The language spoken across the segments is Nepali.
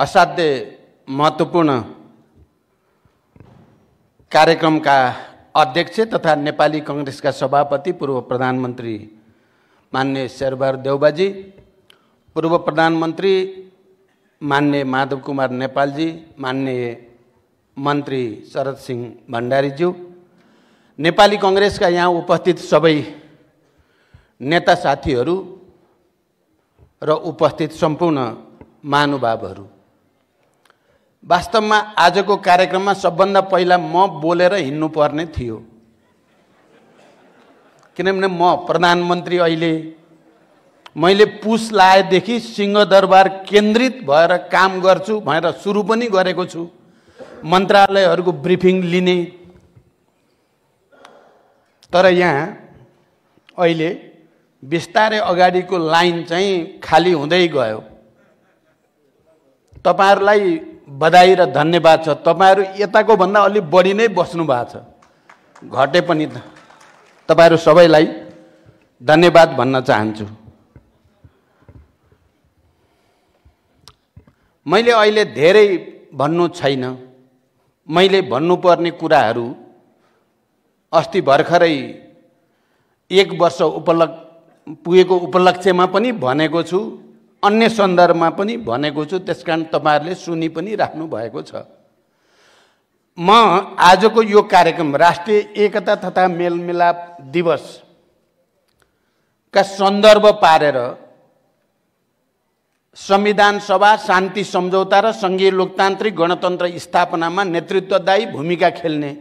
असाध्य महत्त्वपूर्ण कार्यक्रमका अध्यक्ष तथा नेपाली कङ्ग्रेसका सभापति पूर्व प्रधानमन्त्री मान्य शेरबहादुर देउबाजी पूर्व प्रधानमन्त्री मान्य माधव कुमार नेपालजी मान्य मन्त्री शरद सिंह भण्डारीज्यू नेपाली कङ्ग्रेसका यहाँ उपस्थित सबै नेता साथीहरू र उपस्थित सम्पूर्ण महानुभावहरू वास्तवमा आजको कार्यक्रममा सबभन्दा पहिला म बोलेर हिँड्नुपर्ने थियो किनभने म प्रधानमन्त्री अहिले मैले पुस लाएदेखि सिंहदरबार केन्द्रित भएर काम गर्छु भनेर सुरु पनि गरेको छु मन्त्रालयहरूको ब्रिफिङ लिने तर यहाँ अहिले बिस्तारै अगाडिको लाइन चाहिँ खाली हुँदै गयो तपाईँहरूलाई बधाई र धन्यवाद छ तपाईँहरू यताको भन्दा अलिक बढी नै बस्नु भएको छ घटे पनि तपाईँहरू सबैलाई धन्यवाद भन्न चाहन्छु मैले अहिले धेरै भन्नु छैन मैले भन्नुपर्ने कुराहरू अस्ति भर्खरै एक वर्ष उपलक्ष पुगेको उपलक्ष्यमा पनि भनेको छु अन्य सन्दर्भमा पनि भनेको छु त्यस कारण तपाईँहरूले सुनि पनि राख्नु भएको छ म आजको यो कार्यक्रम राष्ट्रिय एकता तथा मेलमिलाप दिवसका सन्दर्भ पारेर संविधान सभा शान्ति सम्झौता र सङ्घीय लोकतान्त्रिक गणतन्त्र स्थापनामा नेतृत्वदायी भूमिका खेल्ने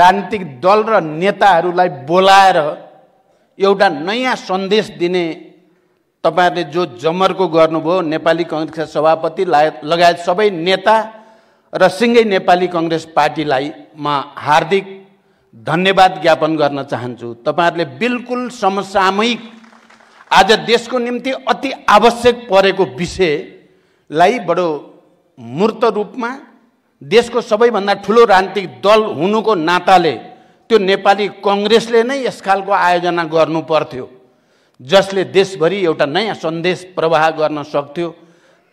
राजनीतिक दल र नेताहरूलाई बोलाएर एउटा नयाँ सन्देश दिने तपाईँहरूले जो जमर्को गर्नुभयो नेपाली कङ्ग्रेस सभापति लगायत सबै नेता र सिँगै नेपाली कङ्ग्रेस पार्टीलाई म हार्दिक धन्यवाद ज्ञापन गर्न चाहन्छु तपाईँहरूले बिल्कुल समसामयिक आज देशको निम्ति अति आवश्यक परेको विषयलाई बडो मूर्त रूपमा देशको सबैभन्दा ठुलो राजनीतिक दल हुनुको नाताले त्यो नेपाली कङ्ग्रेसले नै यस खालको आयोजना गर्नु पर्थ्यो जसले देशभरि एउटा नयाँ सन्देश प्रवाह गर्न सक्थ्यो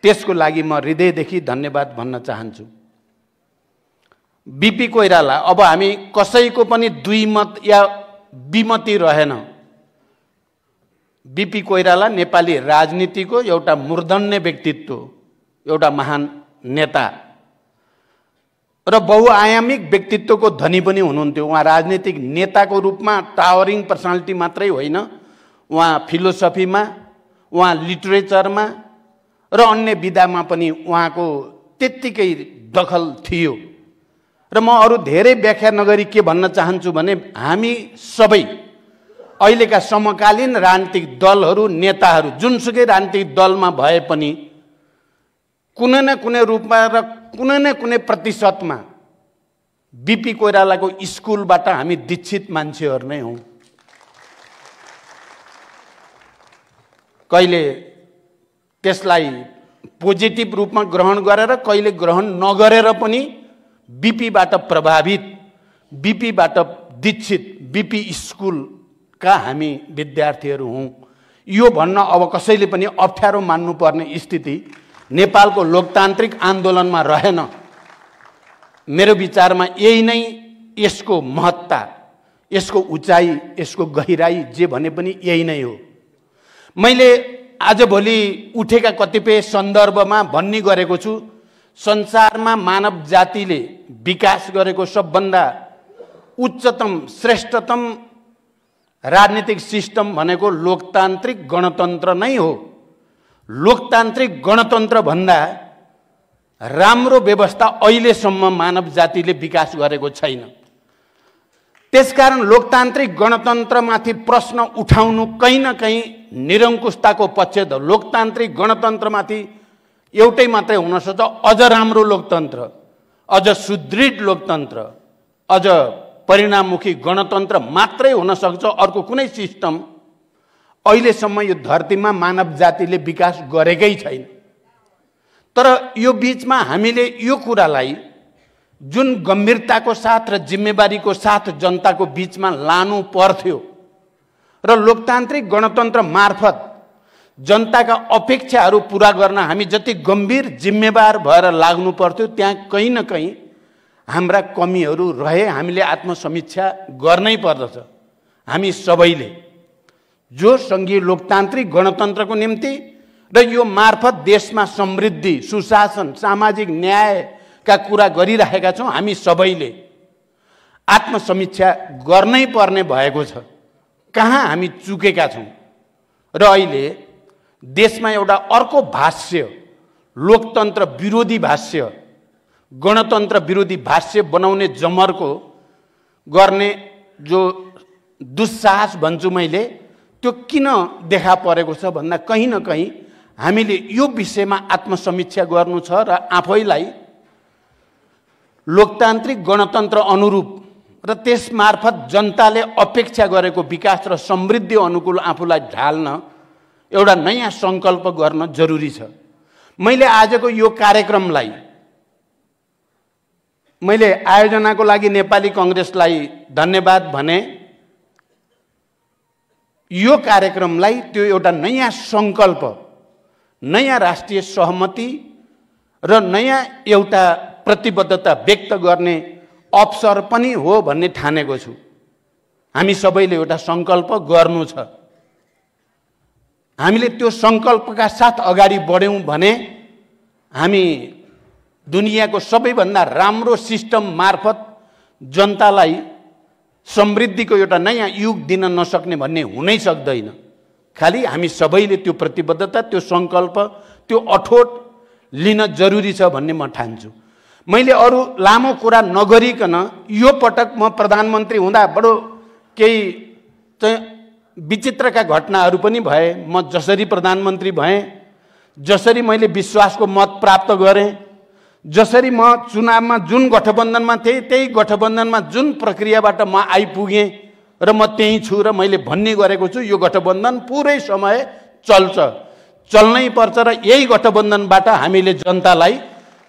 त्यसको लागि म हृदयदेखि धन्यवाद भन्न चाहन्छु बिपी कोइराला अब हामी कसैको पनि दुई मत या विमति रहेन बिपी कोइराला नेपाली राजनीतिको एउटा मूर्धन्य व्यक्तित्व एउटा महान नेता र बहुआयामिक व्यक्तित्वको धनी पनि हुनुहुन्थ्यो उहाँ राजनीतिक नेताको रूपमा टावरिङ पर्सनालिटी मात्रै होइन उहाँ फिलोसफीमा उहाँ लिटरेचरमा र अन्य विधामा पनि उहाँको त्यत्तिकै दखल थियो र म अरू धेरै व्याख्या नगरी के भन्न चाहन्छु भने हामी सबै अहिलेका समकालीन राजनीतिक दलहरू नेताहरू जुनसुकै राजनीतिक दलमा भए पनि कुनै न कुनै रूपमा र कुनै न कुनै प्रतिशतमा बिपी कोइरालाको स्कुलबाट हामी दीक्षित मान्छेहरू नै हौँ कहिले त्यसलाई पोजिटिभ रूपमा ग्रहण गरेर कहिले ग्रहण नगरेर पनि बिपीबाट प्रभावित बिपीबाट दीक्षित बिपी स्कुलका हामी विद्यार्थीहरू हौँ यो भन्न अब कसैले पनि अप्ठ्यारो मान्नुपर्ने स्थिति नेपालको लोकतान्त्रिक आन्दोलनमा रहेन मेरो विचारमा यही नै यसको महत्ता यसको उचाइ यसको गहिराई जे भने पनि यही नै हो मैले आजभोलि उठेका कतिपय सन्दर्भमा भन्ने गरेको छु संसारमा मानव जातिले विकास गरेको सबभन्दा उच्चतम श्रेष्ठतम राजनीतिक सिस्टम भनेको लोकतान्त्रिक गणतन्त्र नै हो लोकतान्त्रिक गणतन्त्रभन्दा राम्रो व्यवस्था अहिलेसम्म मानव जातिले विकास गरेको छैन त्यसकारण लोकतान्त्रिक गणतन्त्रमाथि प्रश्न उठाउनु कहीँ न कहीँ निरङ्कुशताको पक्ष लोकतान्त्रिक गणतन्त्रमाथि एउटै मात्रै हुनसक्छ अझ राम्रो लोकतन्त्र अझ सुदृढ लोकतन्त्र अझ परिणाममुखी गणतन्त्र मात्रै हुनसक्छ अर्को कुनै सिस्टम अहिलेसम्म यो धरतीमा मानव जातिले विकास गरेकै छैन तर यो बिचमा हामीले यो कुरालाई जुन गम्भीरताको साथ र जिम्मेवारीको साथ जनताको बिचमा लानु पर्थ्यो र लोकतान्त्रिक गणतन्त्र मार्फत जनताका अपेक्षाहरू पुरा गर्न हामी जति गम्भीर जिम्मेवार भएर लाग्नु पर्थ्यो त्यहाँ कहीँ न कहीँ हाम्रा कमीहरू रहे हामीले आत्मसमीक्षा गर्नै पर्दछ हामी सबैले जो सङ्घीय लोकतान्त्रिक गणतन्त्रको निम्ति र यो मार्फत देशमा समृद्धि सुशासन सामाजिक न्यायका कुरा गरिराखेका छौँ हामी सबैले आत्मसमीक्षा गर्नै पर्ने भएको छ कहाँ हामी चुकेका छौँ र अहिले देशमा एउटा अर्को भाष्य लोकतन्त्र विरोधी भाष्य गणतन्त्र विरोधी भाष्य बनाउने जमर्को गर्ने जो दुस्साहस भन्छु मैले त्यो किन देखा परेको छ भन्दा कहीँ न कहीँ हामीले यो विषयमा आत्मसमीक्षा गर्नु छ र आफैलाई लोकतान्त्रिक गणतन्त्र अनुरूप र त्यसमार्फत जनताले अपेक्षा गरेको विकास र समृद्धि अनुकूल आफूलाई ढाल्न एउटा नयाँ सङ्कल्प गर्न जरुरी छ मैले आजको यो कार्यक्रमलाई मैले आयोजनाको लागि नेपाली कङ्ग्रेसलाई धन्यवाद भने यो कार्यक्रमलाई त्यो एउटा नयाँ सङ्कल्प नयाँ राष्ट्रिय सहमति र नयाँ एउटा प्रतिबद्धता व्यक्त गर्ने अवसर पनि हो भन्ने ठानेको छु हामी सबैले एउटा सङ्कल्प गर्नु छ हामीले त्यो सङ्कल्पका साथ अगाडि बढ्यौँ भने हामी दुनियाँको सबैभन्दा राम्रो सिस्टम मार्फत जनतालाई समृद्धिको एउटा नयाँ युग दिन नसक्ने भन्ने हुनै सक्दैन खालि हामी सबैले त्यो प्रतिबद्धता त्यो सङ्कल्प त्यो अठोट लिन जरुरी छ भन्ने म ठान्छु मैले अरू लामो कुरा नगरिकन यो पटक म प्रधानमन्त्री हुँदा बडो केही चाहिँ विचित्रका घटनाहरू पनि भए म जसरी प्रधानमन्त्री भएँ जसरी मैले विश्वासको मत प्राप्त गरेँ जसरी म चुनावमा जुन गठबन्धनमा थिएँ त्यही गठबन्धनमा जुन प्रक्रियाबाट म आइपुगेँ र म त्यहीँ छु र मैले भन्ने गरेको छु यो गठबन्धन पुरै समय चल्छ चल्नै पर्छ र यही गठबन्धनबाट हामीले जनतालाई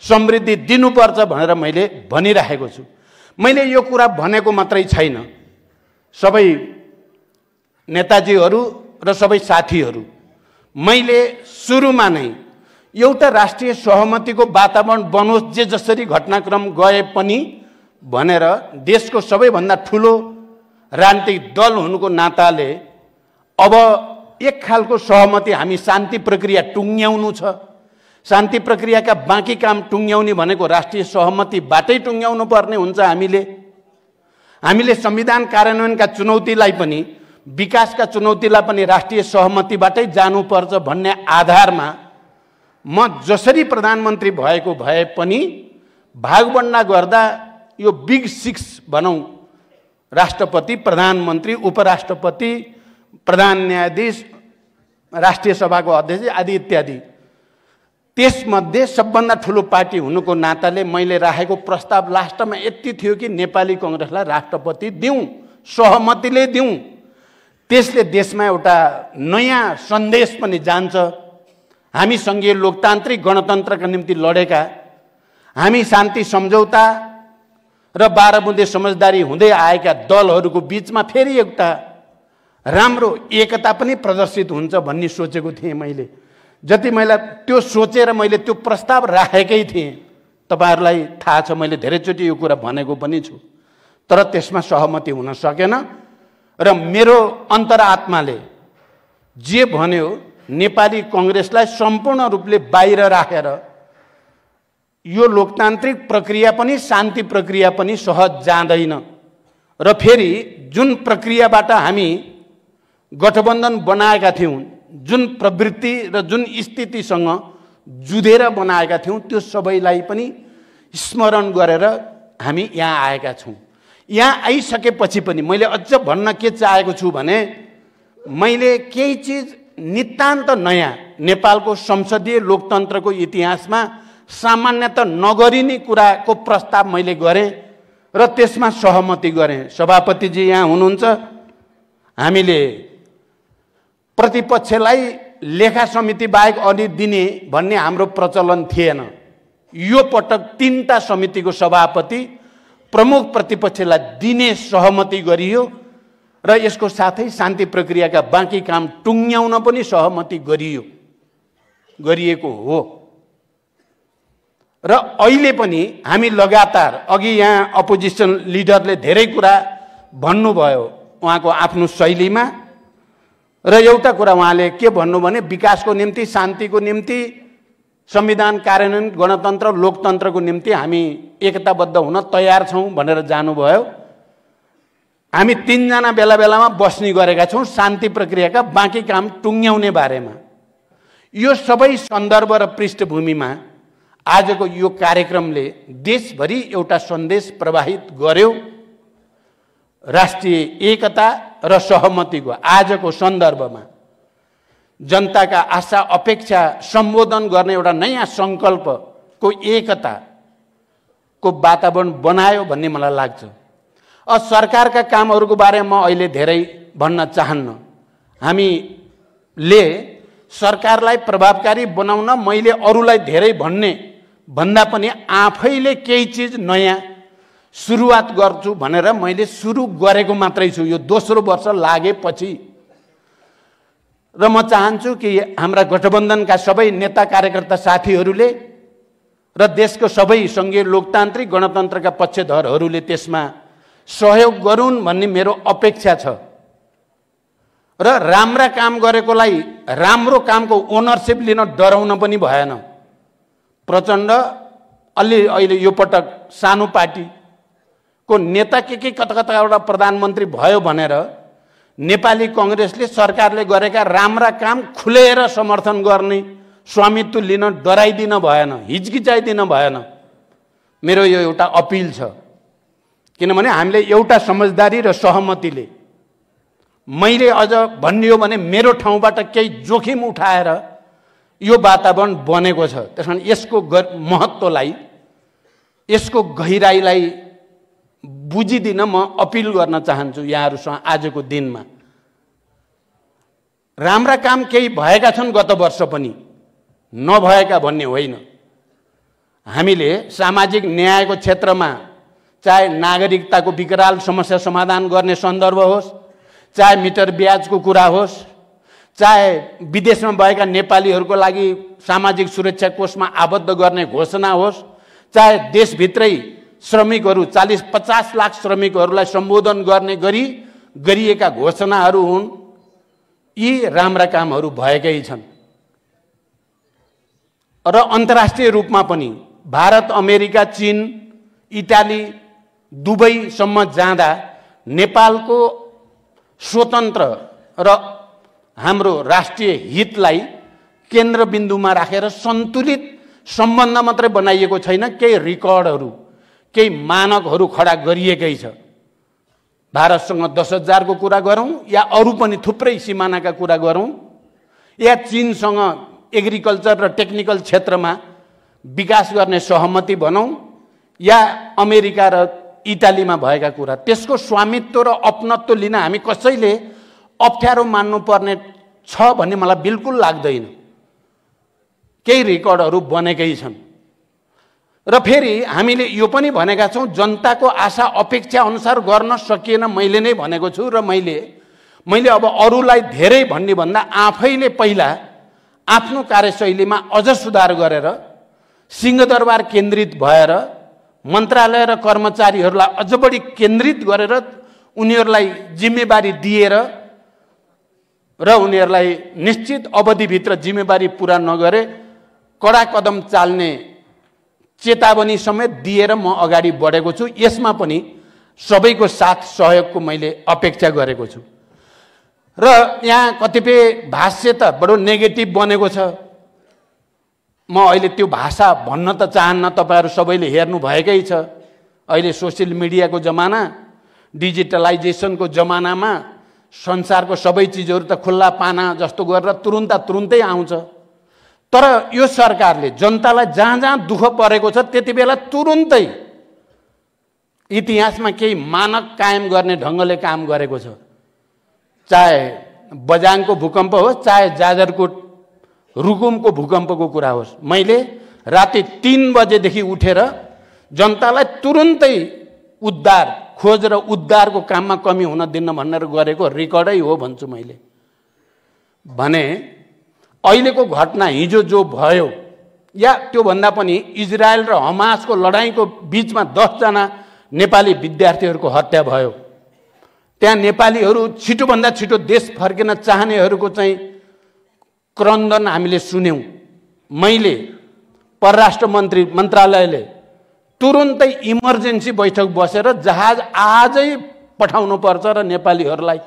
समृद्धि दिनुपर्छ भनेर मैले भनिराखेको छु मैले यो कुरा भनेको मात्रै छैन सबै नेताजीहरू र सबै साथीहरू मैले सुरुमा नै एउटा राष्ट्रिय सहमतिको वातावरण बनोस् जे जसरी घटनाक्रम गए पनि भनेर देशको सबैभन्दा ठुलो राजनीतिक दल हुनुको नाताले अब एक खालको सहमति हामी शान्ति प्रक्रिया टुङ्ग्याउनु छ शान्ति प्रक्रियाका बाँकी काम टुङ्ग्याउने भनेको राष्ट्रिय सहमतिबाटै टुङ्ग्याउनु पर्ने हुन्छ हामीले हामीले संविधान कार्यान्वयनका चुनौतीलाई पनि विकासका चुनौतीलाई पनि राष्ट्रिय सहमतिबाटै जानुपर्छ भन्ने आधारमा म जसरी प्रधानमन्त्री भएको भए पनि भागबन्डा गर्दा यो बिग सिक्स भनौँ राष्ट्रपति प्रधानमन्त्री उपराष्ट्रपति प्रधान न्यायाधीश राष्ट्रिय सभाको अध्यक्ष आदि इत्यादि त्यसमध्ये सबभन्दा ठुलो पार्टी हुनुको नाताले मैले राखेको प्रस्ताव लास्टमा यति थियो कि नेपाली कङ्ग्रेसलाई राष्ट्रपति दिउँ सहमतिले दिउँ त्यसले देशमा एउटा नयाँ सन्देश पनि जान्छ हामी सङ्घीय लोकतान्त्रिक गणतन्त्रका निम्ति लडेका हामी शान्ति सम्झौता र बाह्र बुँदे समझदारी हुँदै आएका दलहरूको बिचमा फेरि एउटा राम्रो एकता पनि प्रदर्शित हुन्छ भन्ने सोचेको थिएँ मैले जति मैले त्यो सोचेर मैले त्यो प्रस्ताव राखेकै थिएँ तपाईँहरूलाई थाहा छ मैले धेरैचोटि यो कुरा भनेको पनि छु तर त्यसमा सहमति हुन सकेन र मेरो अन्तरात्माले जे भन्यो नेपाली कङ्ग्रेसलाई सम्पूर्ण रूपले बाहिर राखेर रा। यो लोकतान्त्रिक प्रक्रिया पनि शान्ति प्रक्रिया पनि सहज जाँदैन र फेरि जुन प्रक्रियाबाट हामी गठबन्धन बनाएका थियौँ जुन प्रवृत्ति र जुन स्थितिसँग जुधेर बनाएका थियौँ त्यो सबैलाई पनि स्मरण गरेर हामी यहाँ आएका छौँ यहाँ आइसकेपछि पनि मैले अझ भन्न के चाहेको छु भने मैले केही चिज नितान्त नयाँ नेपालको संसदीय लोकतन्त्रको इतिहासमा सामान्यत नगरिने कुराको प्रस्ताव मैले गरेँ र त्यसमा सहमति गरेँ सभापतिजी यहाँ हुनुहुन्छ हामीले प्रतिपक्षलाई लेखा समिति बाहेक अनि दिने भन्ने हाम्रो प्रचलन थिएन यो पटक तिनवटा समितिको सभापति प्रमुख प्रतिपक्षलाई दिने सहमति गरियो र यसको साथै शान्ति प्रक्रियाका बाँकी काम टुङ्ग्याउन पनि सहमति गरियो गरिएको हो र अहिले पनि हामी लगातार अघि यहाँ अपोजिसन लिडरले धेरै कुरा भन्नुभयो उहाँको आफ्नो शैलीमा र एउटा कुरा उहाँले के भन्नु भने विकासको निम्ति शान्तिको निम्ति संविधान कार्यान्वयन गणतन्त्र लोकतन्त्रको निम्ति हामी एकताबद्ध हुन तयार छौँ भनेर जानुभयो हामी तिनजना बेला बेलामा बस्ने गरेका छौँ शान्ति प्रक्रियाका बाँकी काम टुङ्ग्याउने बारेमा यो सबै सन्दर्भ र पृष्ठभूमिमा आजको यो कार्यक्रमले देशभरि एउटा सन्देश प्रवाहित गर्यो राष्ट्रिय एकता र सहमतिको आजको सन्दर्भमा जनताका आशा अपेक्षा सम्बोधन गर्ने एउटा नयाँ सङ्कल्पको एकताको वातावरण बनायो भन्ने मलाई लाग्छ अब सरकारका कामहरूको बारेमा म अहिले धेरै भन्न चाहन्न हामीले सरकारलाई प्रभावकारी बनाउन मैले अरूलाई धेरै भन्ने भन्दा पनि आफैले केही चिज नयाँ सुरुवात गर्छु भनेर मैले सुरु गरेको मात्रै छु यो दोस्रो वर्ष लागेपछि र म चाहन्छु कि हाम्रा गठबन्धनका सबै नेता कार्यकर्ता साथीहरूले र देशको सबै सङ्घीय लोकतान्त्रिक गणतन्त्रका पक्षधरहरूले त्यसमा सहयोग गरून् भन्ने मेरो अपेक्षा छ र राम्रा काम गरेकोलाई राम्रो कामको ओनरसिप लिन डराउन पनि भएन प्रचण्ड अलि अहिले यो पटक सानो पार्टी को नेता के के कता कताबाट प्रधानमन्त्री भयो भनेर नेपाली कङ्ग्रेसले सरकारले गरेका राम्रा काम खुलेर समर्थन गर्ने स्वामित्व लिन डराइदिन भएन हिचकिचाइदिन भएन मेरो यो एउटा अपिल छ किनभने हामीले एउटा समझदारी र सहमतिले मैले अझ भनियो भने मेरो ठाउँबाट केही जोखिम उठाएर यो वातावरण बनेको छ त्यस कारण यसको महत्त्वलाई यसको गहिराईलाई बुझिदिन म अपिल गर्न चाहन्छु यहाँहरूसँग आजको दिनमा राम्रा काम केही भएका छन् गत वर्ष पनि नभएका भन्ने होइन हामीले सामाजिक न्यायको क्षेत्रमा चाहे नागरिकताको विकराल समस्या समाधान गर्ने सन्दर्भ होस् चाहे मिटर ब्याजको कुरा होस् चाहे विदेशमा भएका नेपालीहरूको लागि सामाजिक सुरक्षा कोषमा आबद्ध गर्ने घोषणा होस् चाहे देशभित्रै श्रमिकहरू चालिस पचास लाख श्रमिकहरूलाई सम्बोधन गर्ने गरी गरिएका घोषणाहरू हुन् यी राम्रा कामहरू भएकै छन् र अन्तर्राष्ट्रिय रूपमा पनि भारत अमेरिका चिन इटाली दुबईसम्म जाँदा नेपालको स्वतन्त्र र हाम्रो राष्ट्रिय हितलाई केन्द्रबिन्दुमा राखेर सन्तुलित सम्बन्ध मात्रै बनाइएको छैन केही रेकर्डहरू केही मानकहरू खडा गरिएकै छ भारतसँग दस हजारको कुरा गरौँ या अरू पनि थुप्रै सिमानाका कुरा गरौँ या चिनसँग एग्रिकल्चर र टेक्निकल क्षेत्रमा विकास गर्ने सहमति भनौँ या अमेरिका र इटालीमा भएका कुरा त्यसको स्वामित्व र अपनत्व लिन हामी कसैले अप्ठ्यारो मान्नुपर्ने छ भन्ने मलाई बिल्कुल लाग्दैन केही रेकर्डहरू बनेकै छन् र फेरि हामीले यो पनि भनेका छौँ जनताको आशा अपेक्षा अनुसार गर्न सकिएन मैले नै भनेको छु र मैले मैले अब अरूलाई धेरै भन्ने भन्दा आफैले पहिला आफ्नो कार्यशैलीमा अझ सुधार गरेर सिंहदरबार केन्द्रित भएर मन्त्रालय र कर्मचारीहरूलाई अझ बढी केन्द्रित गरेर उनीहरूलाई जिम्मेवारी दिएर र उनीहरूलाई निश्चित अवधिभित्र जिम्मेवारी पुरा नगरे कडा कदम चाल्ने चेतावनी समेत दिएर म अगाडि बढेको छु यसमा पनि सबैको साथ सहयोगको मैले अपेक्षा गरेको छु र यहाँ कतिपय भाष्य त बडो नेगेटिभ बनेको छ म अहिले त्यो भाषा भन्न त चाहन्न तपाईँहरू सबैले हेर्नु भएकै छ अहिले सोसियल मिडियाको जमाना डिजिटलाइजेसनको जमानामा संसारको सबै चिजहरू त खुल्ला पाना जस्तो गरेर तुरुन्त तुरुन्तै आउँछ तर यो सरकारले जनतालाई जहाँ जहाँ दुःख परेको छ त्यति बेला तुरुन्तै इतिहासमा केही मानक कायम गर्ने ढङ्गले काम गरेको छ चाहे बजाङको भूकम्प होस् चाहे जाजरकोट रुकुमको भूकम्पको कुरा होस् मैले राति तिन बजेदेखि उठेर जनतालाई तुरुन्तै उद्धार खोज र उद्धारको काममा कमी हुन दिन्न भनेर गरेको रेकर्डै हो भन्छु मैले भने अहिलेको घटना हिजो जो भयो या त्योभन्दा पनि इजरायल र हमासको लडाइँको बिचमा दसजना नेपाली विद्यार्थीहरूको हत्या भयो त्यहाँ नेपालीहरू छिटोभन्दा छिटो देश फर्किन चाहनेहरूको चाहिँ क्रन्दन हामीले सुन्यौँ मैले परराष्ट्र मन्त्री मन्त्रालयले तुरुन्तै इमर्जेन्सी बैठक बसेर जहाज आजै पठाउनुपर्छ र नेपालीहरूलाई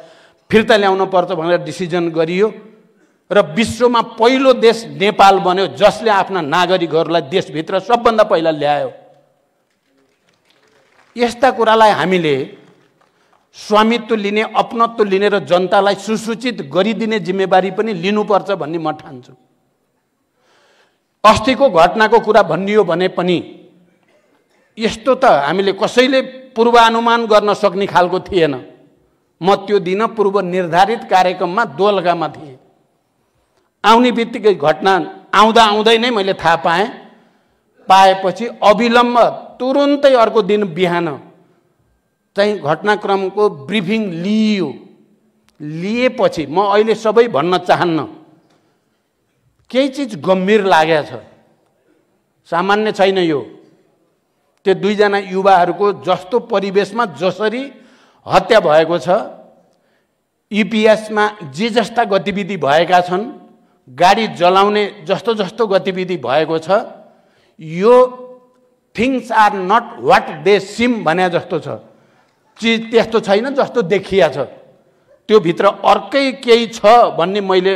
फिर्ता पर्छ भनेर डिसिजन गरियो र विश्वमा पहिलो देश नेपाल बन्यो जसले आफ्ना नागरिकहरूलाई देशभित्र सबभन्दा पहिला ल्यायो यस्ता कुरालाई हामीले स्वामित्व लिने अपनत्व लिने र जनतालाई सुसूचित गरिदिने जिम्मेवारी पनि लिनुपर्छ भन्ने म ठान्छु अस्तिको घटनाको कुरा भनियो भने पनि यस्तो त हामीले कसैले पूर्वानुमान गर्न सक्ने खालको थिएन म त्यो दिन पूर्व निर्धारित कार्यक्रममा दोलगामा थिएँ आउने बित्तिकै घटना आउँदा आउँदै नै मैले थाहा पाएँ पाएपछि अविलम्ब तुरुन्तै अर्को दिन बिहान चाहिँ घटनाक्रमको ब्रिफिङ लिइयो लिएपछि म अहिले सबै भन्न चाहन्न केही चिज गम्भीर लागेको छ सामान्य छैन यो त्यो दुईजना युवाहरूको जस्तो परिवेशमा जसरी हत्या भएको छ इपिएसमा जे जस्ता गतिविधि भएका छन् गाडी जलाउने जस्तो जस्तो गतिविधि भएको छ यो things are not what they seem भने जस्तो छ चिज त्यस्तो छैन जस्तो देखिया छ त्यो भित्र अर्कै केही छ भन्ने मैले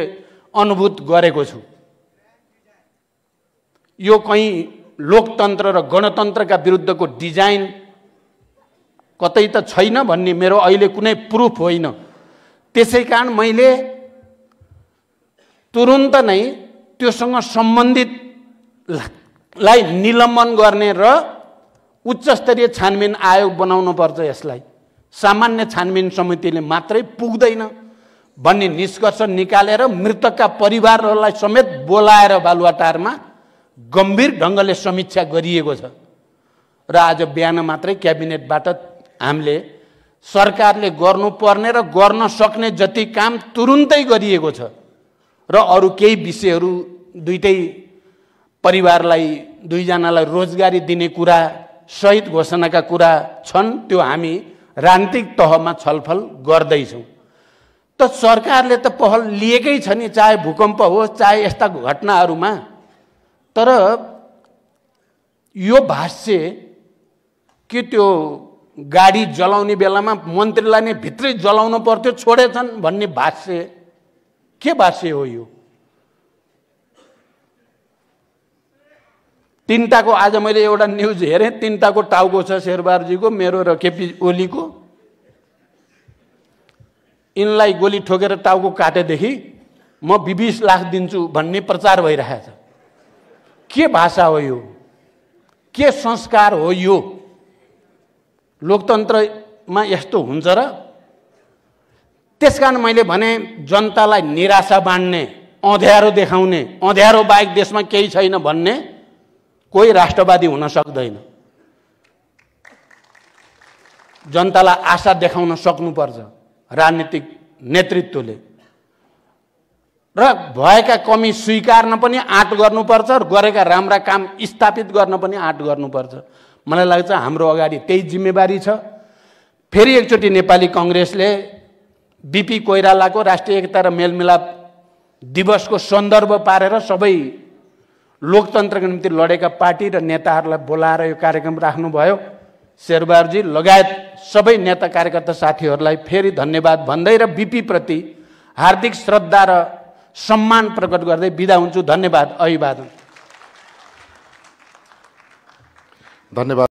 अनुभूत गरेको छु यो कहीँ लोकतन्त्र र गणतन्त्रका विरुद्धको डिजाइन कतै त छैन भन्ने मेरो अहिले कुनै प्रुफ होइन त्यसै कारण मैले तुरुन्त नै त्योसँग सम्बन्धित लाई निलम्बन गर्ने र उच्चस्तरीय छानबिन आयोग बनाउनु पर्छ यसलाई सामान्य छानबिन समितिले मात्रै पुग्दैन भन्ने निष्कर्ष निकालेर मृतकका परिवारहरूलाई समेत बोलाएर बालुवाटारमा गम्भीर ढङ्गले समीक्षा गरिएको छ र आज बिहान मात्रै क्याबिनेटबाट हामीले सरकारले गर्नुपर्ने र गर्न सक्ने जति काम तुरुन्तै गरिएको छ र अरू केही विषयहरू दुइटै परिवारलाई दुईजनालाई रोजगारी दिने कुरा सहित घोषणाका कुरा छन् त्यो हामी रान्तिक तहमा छलफल गर्दैछौँ त सरकारले त पहल लिएकै छ नि चाहे भूकम्प होस् चाहे यस्ता घटनाहरूमा तर यो भाष्य कि त्यो गाडी जलाउने बेलामा मन्त्रीलाई नै भित्रै जलाउनु पर्थ्यो छोडेछन् भन्ने भाष्य के बासे हो यो तिनवटाको आज मैले एउटा न्युज हेरेँ तिनवटाको टाउको छ शेरबारजीको मेरो र केपी ओलीको यिनलाई गोली ठोकेर टाउको काटेदेखि म बिबिस लाख दिन्छु भन्ने प्रचार भइरहेछ के भाषा हो यो के संस्कार हो यो लोकतन्त्रमा यस्तो हुन्छ र त्यस कारण मैले भने जनतालाई निराशा बाँड्ने अँध्यारो देखाउने अँध्यारो बाहेक देशमा केही छैन भन्ने कोही राष्ट्रवादी हुन सक्दैन जनतालाई आशा देखाउन सक्नुपर्छ राजनीतिक नेतृत्वले र भएका कमी स्वीकार्न पनि आँट गर्नुपर्छ र गरेका राम्रा काम स्थापित गर्न पनि आँट गर्नुपर्छ मलाई लाग्छ हाम्रो अगाडि त्यही जिम्मेवारी छ फेरि एकचोटि नेपाली कङ्ग्रेसले बिपी कोइरालाको राष्ट्रिय एकता र मेलमिलाप दिवसको सन्दर्भ पारेर सबै लोकतन्त्रको निम्ति लडेका पार्टी र नेताहरूलाई बोलाएर यो कार्यक्रम राख्नुभयो शेरबारजी लगायत सबै नेता कार्यकर्ता साथीहरूलाई फेरि धन्यवाद भन्दै र बिपीप्रति हार्दिक श्रद्धा र सम्मान प्रकट गर्दै बिदा हुन्छु धन्यवाद अभिवादन धन्यवाद